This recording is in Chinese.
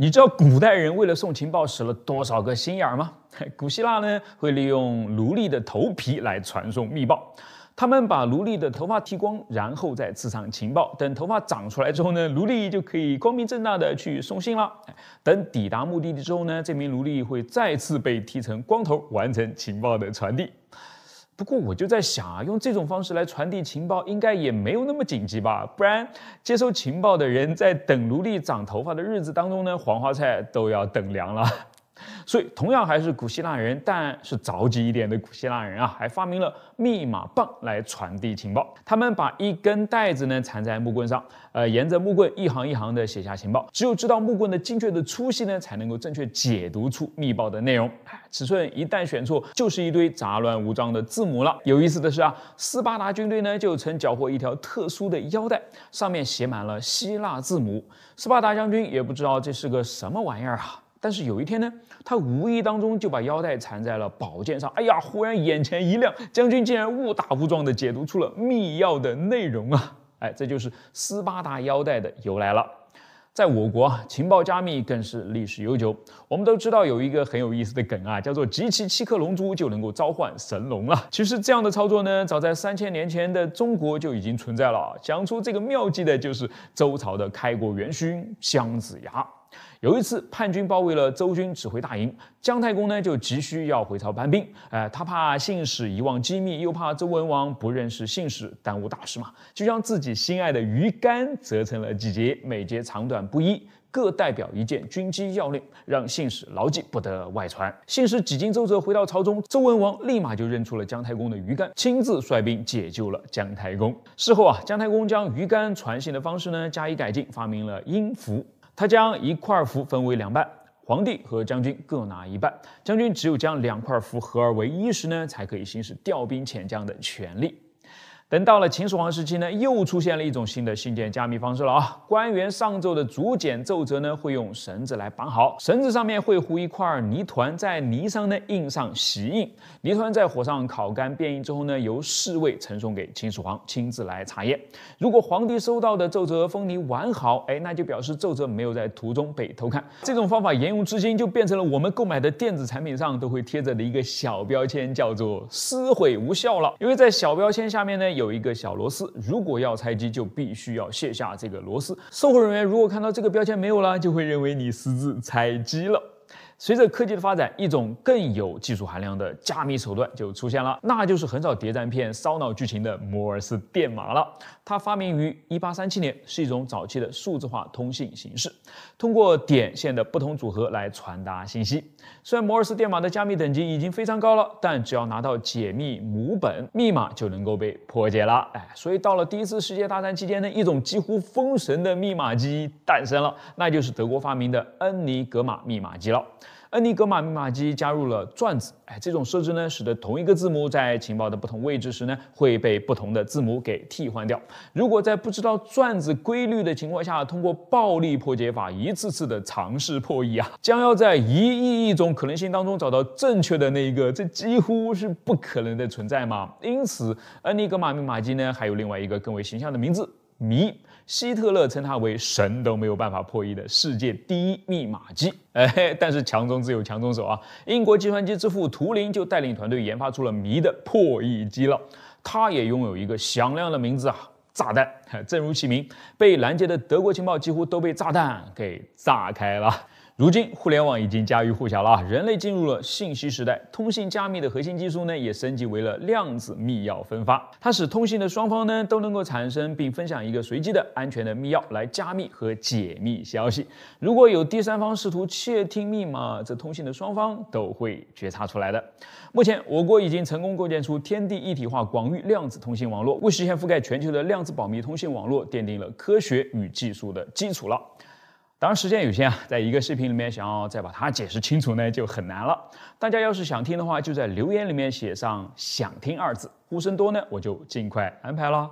你知道古代人为了送情报使了多少个心眼儿吗？古希腊呢会利用奴隶的头皮来传送密报。他们把奴隶的头发剃光，然后再刺上情报。等头发长出来之后呢，奴隶就可以光明正大的去送信了。等抵达目的地之后呢，这名奴隶会再次被剃成光头，完成情报的传递。不过我就在想啊，用这种方式来传递情报，应该也没有那么紧急吧？不然，接收情报的人在等奴隶长头发的日子当中呢，黄花菜都要等凉了。所以，同样还是古希腊人，但是着急一点的古希腊人啊，还发明了密码棒来传递情报。他们把一根带子呢缠在木棍上，呃，沿着木棍一行一行的写下情报。只有知道木棍的精确的粗细呢，才能够正确解读出密报的内容。尺 寸一旦选错，就是一堆杂乱无章的字母了。有意思的是啊，斯巴达军队呢就曾缴获一条特殊的腰带，上面写满了希腊字母。斯巴达将军也不知道这是个什么玩意儿啊。但是有一天呢，他无意当中就把腰带缠在了宝剑上。哎呀，忽然眼前一亮，将军竟然误打误撞地解读出了密钥的内容啊！哎，这就是斯巴达腰带的由来了。在我国，情报加密更是历史悠久。我们都知道有一个很有意思的梗啊，叫做集齐七颗龙珠就能够召唤神龙了。其实这样的操作呢，早在三千年前的中国就已经存在了。想出这个妙计的就是周朝的开国元勋姜子牙。有一次，叛军包围了周军指挥大营，姜太公呢就急需要回朝搬兵。哎，他怕信使遗忘机密，又怕周文王不认识信使，耽误大事嘛，就将自己心爱的鱼竿折成了几节，每节长短不一，各代表一件军机要令，让信使牢记，不得外传。信使几经周折回到朝中，周文王立马就认出了姜太公的鱼竿，亲自率兵解救了姜太公。事后啊，姜太公将鱼竿传信的方式呢加以改进，发明了音符。他将一块符分为两半，皇帝和将军各拿一半。将军只有将两块符合而为一时呢，才可以行使调兵遣将的权利。等到了秦始皇时期呢，又出现了一种新的信件加密方式了啊！官员上奏的竹简奏折呢，会用绳子来绑好，绳子上面会糊一块泥团，在泥上呢印上玺印，泥团在火上烤干变硬之后呢，由侍卫呈送给秦始皇亲自来查验。如果皇帝收到的奏折封泥完好，哎，那就表示奏折没有在途中被偷看。这种方法沿用至今，就变成了我们购买的电子产品上都会贴着的一个小标签，叫做“撕毁无效”了，因为在小标签下面呢。有一个小螺丝，如果要拆机，就必须要卸下这个螺丝。售后人员如果看到这个标签没有了，就会认为你私自拆机了。随着科技的发展，一种更有技术含量的加密手段就出现了，那就是很少谍战片烧脑剧情的摩尔斯电码了。它发明于一八三七年，是一种早期的数字化通信形式，通过点线的不同组合来传达信息。虽然摩尔斯电码的加密等级已经非常高了，但只要拿到解密母本密码，就能够被破解了。哎，所以到了第一次世界大战期间呢，一种几乎封神的密码机诞生了，那就是德国发明的恩尼格玛密码机了。恩尼格玛密码机加入了转子，哎，这种设置呢，使得同一个字母在情报的不同位置时呢，会被不同的字母给替换掉。如果在不知道转子规律的情况下，通过暴力破解法一次次的尝试破译啊，将要在一亿亿种可能性当中找到正确的那一个，这几乎是不可能的存在嘛。因此，恩尼格玛密码机呢，还有另外一个更为形象的名字。迷，希特勒称它为神都没有办法破译的世界第一密码机。哎，但是强中自有强中手啊！英国计算机之父图灵就带领团队研发出了迷的破译机了。他也拥有一个响亮的名字啊，炸弹。正如其名，被拦截的德国情报几乎都被炸弹给炸开了。如今，互联网已经家喻户晓了啊！人类进入了信息时代，通信加密的核心技术呢，也升级为了量子密钥分发。它使通信的双方呢，都能够产生并分享一个随机的安全的密钥来加密和解密消息。如果有第三方试图窃听密码，这通信的双方都会觉察出来的。目前，我国已经成功构建出天地一体化广域量子通信网络，为实现覆盖全球的量子保密通信网络奠定了科学与技术的基础了。当然时间有限啊，在一个视频里面想要再把它解释清楚呢，就很难了。大家要是想听的话，就在留言里面写上“想听”二字，呼声多呢，我就尽快安排了。